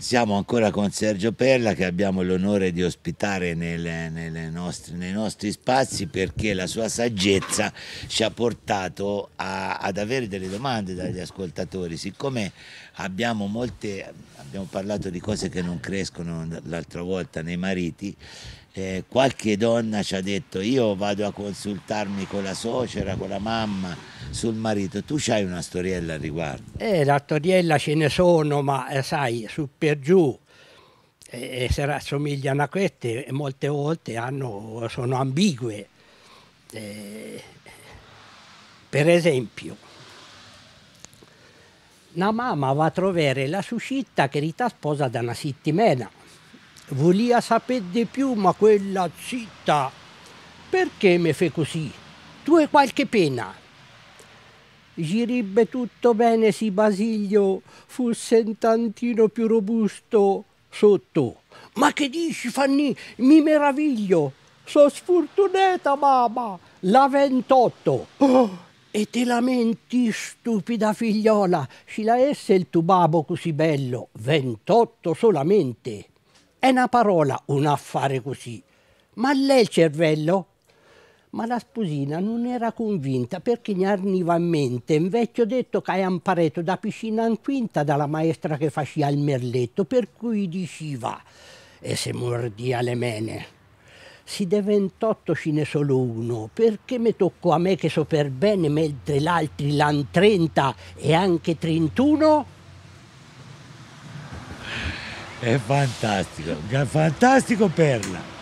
Siamo ancora con Sergio Perla che abbiamo l'onore di ospitare nelle, nelle nostre, nei nostri spazi perché la sua saggezza ci ha portato a, ad avere delle domande dagli ascoltatori. Siccome abbiamo molte, abbiamo parlato di cose che non crescono l'altra volta nei mariti, eh, qualche donna ci ha detto io vado a consultarmi con la suocera, con la mamma, sul marito. Tu c'hai una storiella al riguardo? Eh, la storiella ce ne sono, ma eh, sai, su per giù eh, eh se rassomigliano a queste e eh, molte volte hanno, sono ambigue. Eh, per esempio, una mamma va a trovare la suscitta che rita sposa da una settimana volia sapere di più, ma quella zitta. Perché mi fai così? Tu hai qualche pena? Girebbe tutto bene se Basilio fosse un tantino più robusto sotto. Ma che dici, Fanny? Mi meraviglio. Sono sfortunata, mamma. La 28. Oh, e te lamenti, stupida figliola. Ci la esse il tuo babbo così bello. 28 solamente. È una parola, un affare così. Ma lei il cervello? Ma la sposina non era convinta perché gli arriva in mente un vecchio detto che è imparetto da piscina in quinta dalla maestra che faceva il merletto, per cui diceva, e se mordia le mene, si deve 28 ce ne solo uno, perché mi tocco a me che so per bene mentre l'altri l'han 30 e anche 31? È fantastico, fantastico Perla.